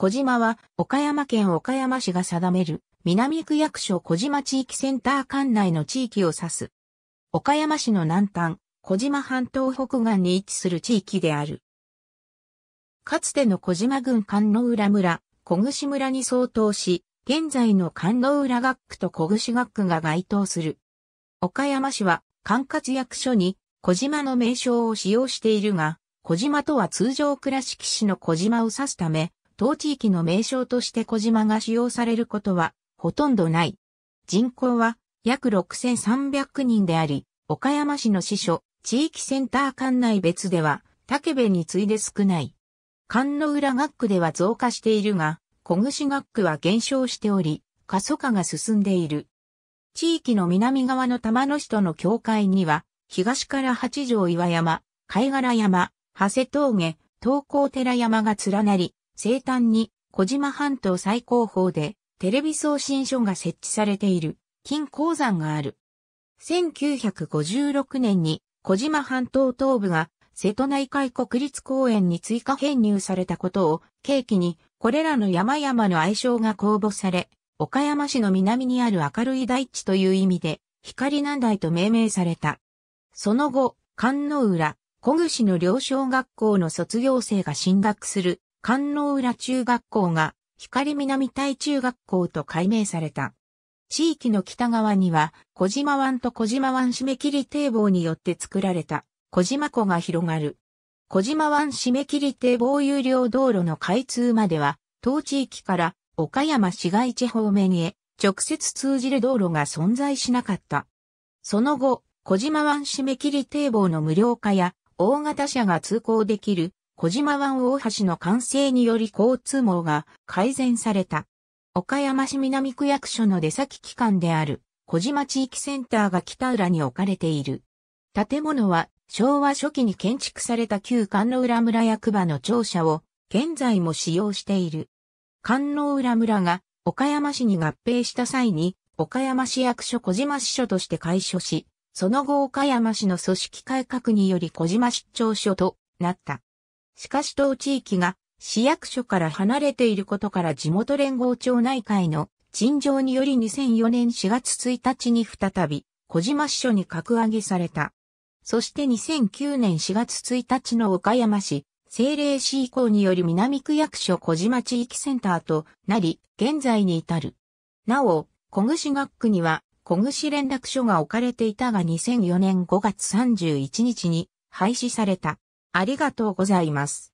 小島は岡山県岡山市が定める南区役所小島地域センター管内の地域を指す。岡山市の南端、小島半島北岸に位置する地域である。かつての小島郡関野浦村、小串村に相当し、現在の関野浦学区と小串学区が該当する。岡山市は管轄役所に小島の名称を使用しているが、小島とは通常倉敷市の小島を指すため、当地域の名称として小島が使用されることはほとんどない。人口は約6300人であり、岡山市の支所、地域センター管内別では竹部に次いで少ない。関の浦学区では増加しているが、小串学区は減少しており、過疎化が進んでいる。地域の南側の玉野市との境界には、東から八条岩山、貝殻山、長谷峠、東高寺山が連なり、生誕に小島半島最高峰でテレビ送信所が設置されている金鉱山がある。1956年に小島半島東部が瀬戸内海国立公園に追加編入されたことを契機にこれらの山々の愛称が公募され、岡山市の南にある明るい大地という意味で光南大と命名された。その後、関の浦、小串の両小学校の卒業生が進学する関能浦中学校が光南大中学校と改名された。地域の北側には小島湾と小島湾締め切り堤防によって作られた小島湖が広がる。小島湾締め切り堤防有料道路の開通までは当地域から岡山市街地方面へ直接通じる道路が存在しなかった。その後、小島湾締め切り堤防の無料化や大型車が通行できる小島湾大橋の完成により交通網が改善された。岡山市南区役所の出先機関である小島地域センターが北浦に置かれている。建物は昭和初期に建築された旧観音浦村役場の庁舎を現在も使用している。観音浦村が岡山市に合併した際に岡山市役所小島支所として開所し、その後岡山市の組織改革により小島市庁所となった。しかし当地域が市役所から離れていることから地元連合町内会の陳情により2004年4月1日に再び小島支所に格上げされた。そして2009年4月1日の岡山市政令市以降により南区役所小島地域センターとなり、現在に至る。なお、小串学区には小串連絡所が置かれていたが2004年5月31日に廃止された。ありがとうございます。